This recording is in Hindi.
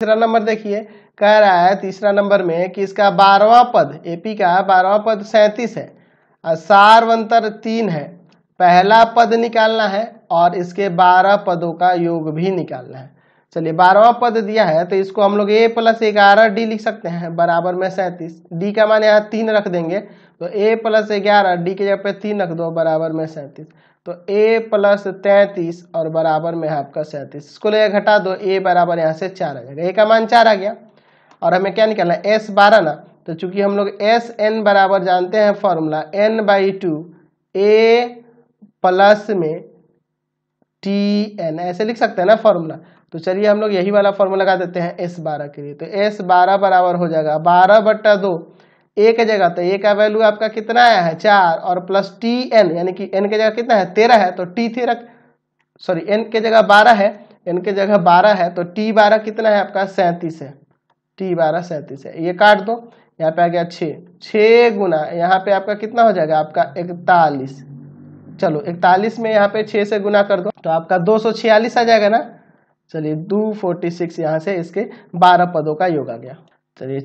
तीसरा नंबर देखिए कह रहा है तीसरा नंबर में कि इसका बारहवा पद एपी का बारवा पद सैंतीस है और सार्वंतर तीन है पहला पद निकालना है और इसके बारह पदों का योग भी निकालना है चलिए बारहवा पद दिया है तो इसको हम लोग ए प्लस ग्यारह डी लिख सकते हैं बराबर में सैंतीस डी का मान यहाँ तीन रख देंगे तो ए प्लस ग्यारह डी के जगह पे तीन रख दो बराबर में सैंतीस तो ए प्लस तैंतीस और बराबर में है आपका सैंतीस इसको ले घटा दो ए बराबर यहाँ से चार आ जाएगा ए का मान चार आ गया और हमें क्या निकालना है एस बारह ना तो चूंकि हम लोग एस एन बराबर जानते हैं formula N by two A plus में टी एन ऐसे लिख सकते हैं ना फॉर्मूला तो चलिए हम लोग यही वाला फॉर्मूला लगा देते हैं एस बारह के लिए तो एस बारह बराबर हो जाएगा बारह बट्टा दो ए के जगह तो ए का वैल्यू आपका कितना आया है चार और प्लस टी एन यानी कि एन के जगह कितना है तेरह है तो टी तेरह सॉरी एन के जगह बारह है एन के जगह बारह है तो टी बारह कितना है आपका सैंतीस है टी बारह सैंतीस है ये काट दो यहाँ पे आ गया छः छः गुना यहाँ पे आपका कितना हो जाएगा आपका इकतालीस चलो इकतालीस में यहाँ पे छः से गुना कर दो तो आपका दो सौ छियालीस आ जाएगा ना चलिए दो फोर्टी सिक्स यहाँ से इसके बारह पदों का योग आ गया चलिए